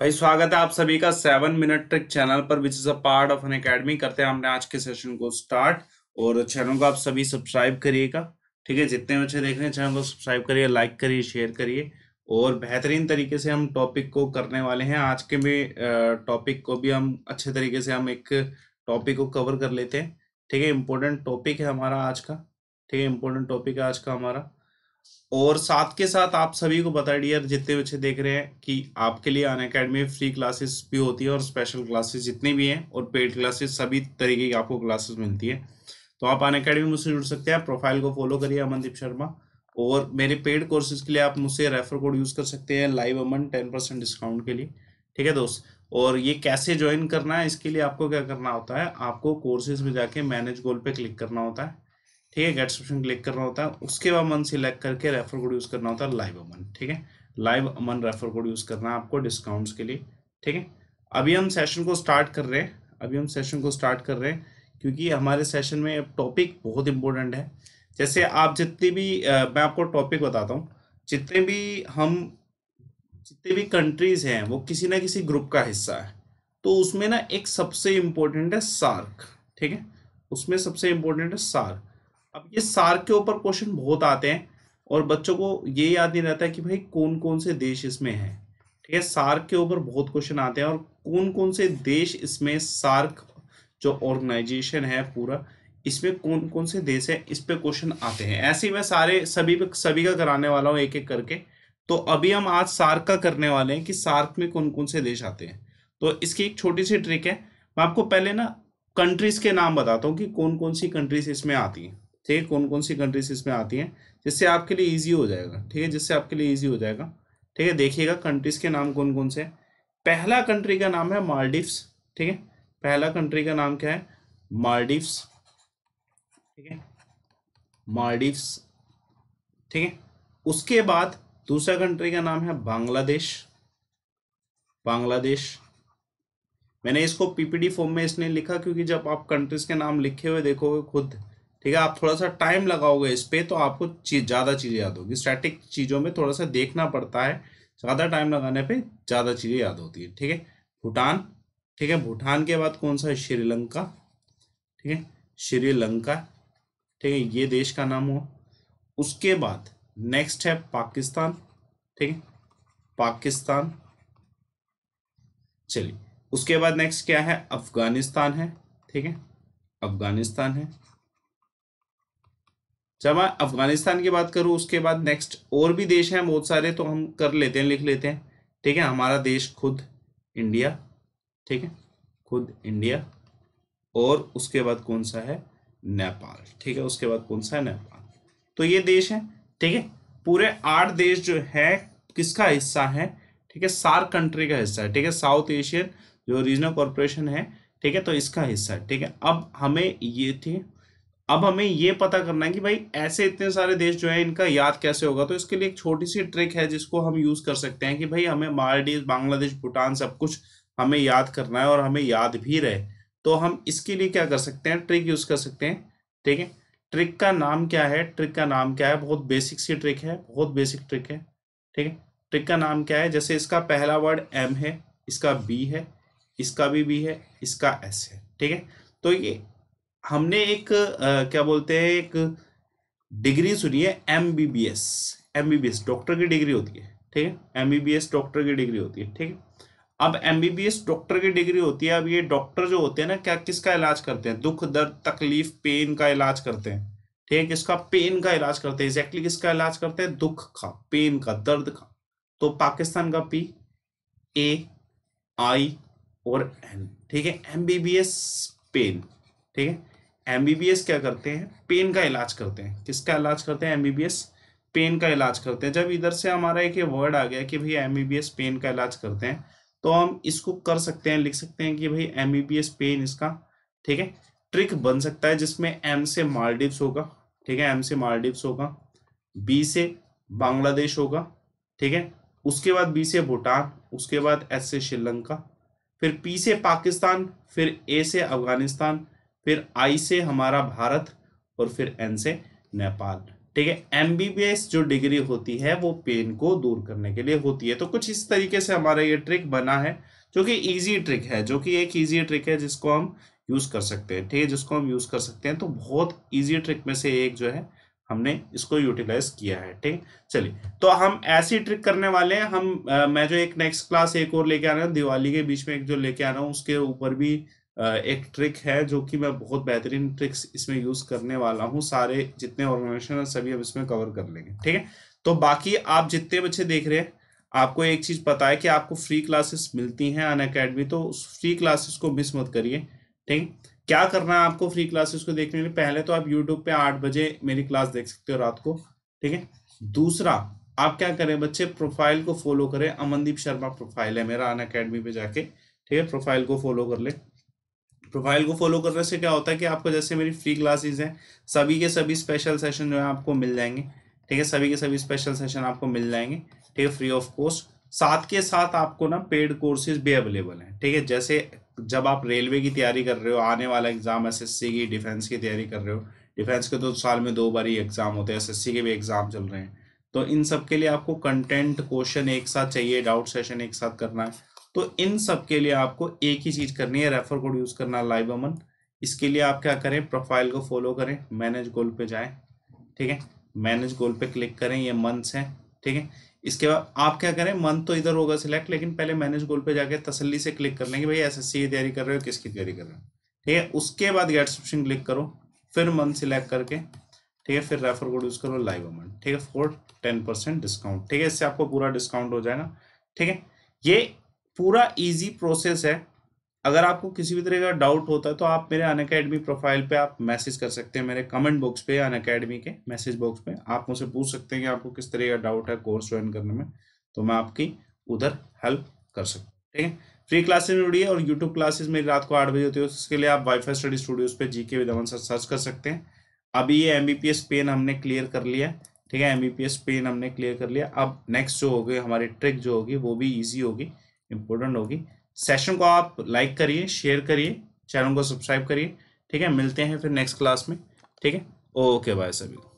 भाई स्वागत है आप सभी का सेवन मिनट ट्रिक चैनल पर which is a part of Unacademy करते हैं हमने आज के सेशन को स्टार्ट और चैनल को आप सभी सब्सक्राइब करिएगा ठीक है जितने बच्चे देख रहे हैं चैनल को सब्सक्राइब करिए लाइक करिए शेयर करिए और बेहतरीन तरीके से हम टॉपिक को करने वाले हैं आज के भी टॉपिक को भी हम अच्छे तरीके से हम एक टॉपिक को कवर कर लेते हैं ठीक है इम्पोर्टेंट टॉपिक है हमारा आज का ठीक है इम्पोर्टेंट टॉपिक है आज का हमारा और साथ के साथ आप सभी को बता डियर जितने बच्चे देख रहे हैं कि आपके लिए अन अकेडमी फ्री क्लासेस भी होती है और स्पेशल क्लासेस जितनी भी हैं और पेड क्लासेस सभी तरीके की आपको क्लासेस मिलती है तो आप अन अकेडमी मुझसे जुड़ सकते हैं प्रोफाइल को फॉलो करिए अमनदीप शर्मा और मेरे पेड कोर्सेज के लिए आप मुझसे रेफर कोड यूज़ कर सकते हैं live Aman ten percent discount के लिए ठीक है दोस्त और ये कैसे ज्वाइन करना है इसके लिए आपको क्या करना होता है आपको कोर्सेज में जाके मैनेज गोल पे क्लिक करना होता है ठीक है गेट सब्सक्रिप्शन क्लिक करना होता है उसके बाद अमन सिलेक्ट करके रेफर कोड यूज़ करना होता है लाइव अमन ठीक है live Aman refer code use करना है आपको डिस्काउंट्स के लिए ठीक है अभी हम सेशन को स्टार्ट कर रहे हैं अभी हम सेशन को स्टार्ट कर रहे हैं क्योंकि हमारे सेशन में टॉपिक बहुत इंपॉर्टेंट है जैसे आप जितनी भी आ, मैं आपको टॉपिक बताता हूँ जितने भी हम जितने भी कंट्रीज हैं वो किसी ना किसी ग्रुप का हिस्सा है तो उसमें ना एक सबसे इम्पोर्टेंट है सार्क ठीक है उसमें सबसे इम्पोर्टेंट है सार्क अब ये सार्क के ऊपर क्वेश्चन बहुत आते हैं और बच्चों को ये याद नहीं रहता है कि भाई कौन कौन से देश इसमें हैं ठीक है सार्क के ऊपर बहुत क्वेश्चन आते हैं और कौन कौन से देश इसमें सार्क जो ऑर्गेनाइजेशन है पूरा इसमें कौन कौन से देश है इस पर क्वेश्चन आते हैं ऐसे ही मैं सारे सभी सभी का कराने वाला हूँ एक एक करके तो अभी हम आज सार्क का करने वाले हैं कि सार्क में कौन कौन से देश आते हैं तो इसकी एक छोटी सी ट्रिक है मैं आपको पहले ना कंट्रीज के नाम बताता हूँ कि कौन कौन सी कंट्रीज इसमें आती हैं ठीक है कौन कौन सी कंट्रीज इसमें आती हैं जिससे आपके लिए इजी हो जाएगा ठीक है जिससे आपके लिए ईजी हो जाएगा ठीक है देखिएगा कंट्रीज़ के नाम कौन कौन से पहला कंट्री का नाम है मालदीव्स ठीक है पहला कंट्री का नाम क्या है मालदीव्स ठीक है मालदीव्स ठीक है उसके बाद दूसरा कंट्री का नाम है बांग्लादेश बांग्लादेश मैंने इसको पीपीडी फॉर्म में इसने लिखा क्योंकि जब आप कंट्रीज के नाम लिखे हुए देखोगे खुद ठीक है आप थोड़ा सा टाइम लगाओगे इस पर तो आपको चीज ज़्यादा चीज़ें याद होगी स्टैटिक चीज़ों में थोड़ा सा देखना पड़ता है ज़्यादा टाइम लगाने पे ज़्यादा चीज़ें याद होती है ठीक है भूटान ठीक है भूटान के बाद कौन सा है श्रीलंका ठीक है श्रीलंका ठीक है ये देश का नाम हुआ उसके बाद नेक्स्ट है पाकिस्तान ठीक है पाकिस्तान चलिए उसके बाद नेक्स्ट क्या है अफगानिस्तान है ठीक है अफगानिस्तान है जब मैं अफगानिस्तान की बात करूँ उसके बाद नेक्स्ट और भी देश हैं बहुत सारे तो हम कर लेते हैं लिख लेते हैं ठीक है हमारा देश खुद इंडिया ठीक है खुद इंडिया और उसके बाद कौन सा है नेपाल ठीक है उसके बाद कौन सा है नेपाल तो ये देश है ठीक है पूरे आठ देश जो है किसका हिस्सा है ठीक है सार कंट्री का हिस्सा है ठीक है साउथ एशियन जो रीजनल कॉरपोरेशन है ठीक है तो इसका हिस्सा है ठीक है अब हमें ये थी अब हमें ये पता करना है कि भाई ऐसे इतने सारे देश जो है इनका याद कैसे होगा तो इसके लिए एक छोटी सी ट्रिक है जिसको हम यूज़ कर सकते हैं कि भाई हमें मालदीव बांग्लादेश भूटान सब कुछ हमें याद करना है और हमें याद भी रहे तो हम इसके लिए क्या कर सकते हैं ट्रिक यूज़ कर सकते हैं ठीक है ट्रिक का नाम क्या है ट्रिक का नाम क्या है बहुत बेसिक सी ट्रिक है बहुत बेसिक ट्रिक है ठीक है ट्रिक का नाम क्या है जैसे इसका पहला वर्ड एम है इसका बी है इसका भी बी है इसका एस है ठीक है तो ये हमने एक आ, क्या बोलते हैं एक डिग्री सुनी है M B B S M B B S doctor की डिग्री होती है ठीक है M B B S doctor की डिग्री होती है ठीक है अब M B B S doctor की डिग्री होती है अब ये डॉक्टर जो होते हैं ना क्या किसका इलाज करते हैं दुख दर्द तकलीफ पेन का इलाज करते हैं ठीक है किसका पेन का इलाज करते हैं एग्जैक्टली किसका इलाज करते हैं दुख का पेन का दर्द का तो पाकिस्तान का पी ए आई और एन ठीक है M B B S pen ठीक है एमबीबीएस क्या करते हैं पेन का इलाज करते हैं किसका इलाज करते हैं एमबीबीएस पेन का इलाज करते हैं जब इधर से हमारा एक ये वर्ड आ गया कि भाई एमबीबीएस पेन का इलाज करते हैं तो हम इसको कर सकते हैं लिख सकते हैं कि भाई एमबीबीएस पेन इसका ठीक है ट्रिक बन सकता है जिसमें एम से मालदीव्स होगा ठीक है एम से मालदीव्स होगा बी से बांग्लादेश होगा ठीक है उसके बाद बी से भूटान उसके बाद एस से श्रीलंका फिर पी से पाकिस्तान फिर ए से अफगानिस्तान फिर आई से हमारा भारत और फिर एन से नेपाल ठीक है एमबीबीएस जो डिग्री होती है वो पेन को दूर करने के लिए होती है तो कुछ इस तरीके से हमारा ये ट्रिक बना है जो कि इजी ट्रिक है जो कि एक इजी ट्रिक है जिसको हम यूज़ कर सकते हैं ठीक है जिसको हम यूज़ कर सकते हैं तो बहुत इजी ट्रिक में से एक जो है हमने इसको यूटिलाइज किया है ठीक चलिए तो हम ऐसी ट्रिक करने वाले हैं हम आ, मैं जो एक नेक्स्ट क्लास एक और लेके आ रहा हूँ दिवाली के बीच में एक जो लेके आ रहा हूँ उसके ऊपर भी एक ट्रिक है जो कि मैं बहुत बेहतरीन ट्रिक्स इसमें यूज करने वाला हूँ सारे जितने ऑर्गेनाइजेशन है सभी हम इसमें कवर कर लेंगे ठीक है तो बाकी आप जितने बच्चे देख रहे हैं आपको एक चीज पता है कि आपको फ्री क्लासेस मिलती हैं अन अकेडमी तो उस फ्री क्लासेस को मिस मत करिए ठीक क्या करना है आपको फ्री क्लासेस को देखने के लिए पहले तो आप यूट्यूब पे आठ बजे मेरी क्लास देख सकते हो रात को ठीक है दूसरा आप क्या करें बच्चे प्रोफाइल को फॉलो करें अमनदीप शर्मा प्रोफाइल है मेरा अन अकेडमी पे जाके ठीक है प्रोफाइल को फॉलो कर ले प्रोफाइल को फॉलो करने से क्या होता है कि आपको जैसे मेरी फ्री क्लासेस हैं सभी के सभी स्पेशल सेशन जो है आपको मिल जाएंगे ठीक है सभी के सभी स्पेशल सेशन आपको मिल जाएंगे ठीक है फ्री ऑफ कॉस्ट साथ के साथ आपको ना पेड कोर्सेज भी अवेलेबल हैं ठीक है जैसे जब आप रेलवे की तैयारी कर रहे हो आने वाला एग्जाम सी की डिफेंस की तैयारी कर रहे हो डिफेंस के तो साल में दो बार ही एग्जाम होते हैं सी के भी एग्जाम चल रहे हैं तो इन सब के लिए आपको कंटेंट क्वेश्चन एक साथ चाहिए डाउट सेशन एक साथ करना है तो इन सब के लिए आपको एक ही चीज़ करनी है रेफर कोड यूज़ करना लाइव अमन इसके लिए आप क्या करें प्रोफाइल को फॉलो करें मैनेज गोल पे जाएं ठीक है मैनेज गोल पे क्लिक करें ये मंथ्स हैं ठीक है इसके बाद आप क्या करें मंथ तो इधर होगा सिलेक्ट लेकिन पहले मैनेज गोल पे जाके तसल्ली से क्लिक कर लेंगे भाई एस एस की तैयारी कर रहे हो किसकी तैयारी कर रहे हो ठीक है उसके बाद गेट सब्सिप्शन क्लिक करो फिर मंथ सिलेक्ट करके ठीक है फिर रेफर कोड यूज़ करो लाइव अमाउंट ठीक है फोर टेन परसेंट डिस्काउंट ठीक है इससे आपको पूरा डिस्काउंट हो जाएगा ठीक है ये पूरा इजी प्रोसेस है अगर आपको किसी भी तरह का डाउट होता है तो आप मेरे अन अकेडमी प्रोफाइल पे आप मैसेज कर सकते हैं मेरे कमेंट बॉक्स पे अन अकेडमी के मैसेज बॉक्स पे आप मुझसे पूछ सकते हैं कि आपको किस तरह का डाउट है कोर्स ज्वाइन करने में तो मैं आपकी उधर हेल्प कर सकता हूँ ठीक है फ्री क्लासेस में है और यूट्यूब क्लासेज मेरी रात को आठ बजे होती है उसके लिए आप वाईफाई स्टडी स्टूडियोज पे जी के विदमन सर सर्च कर सकते हैं अभी ये M B P S pen हमने क्लियर कर लिया ठीक है M B P S pen हमने क्लियर कर लिया अब नेक्स्ट जो होगी हमारी ट्रिक जो होगी वो भी ईजी होगी इंपॉर्टेंट होगी सेशन को आप लाइक करिए शेयर करिए चैनल को सब्सक्राइब करिए ठीक है मिलते हैं फिर नेक्स्ट क्लास में ठीक है ओके बाय सभी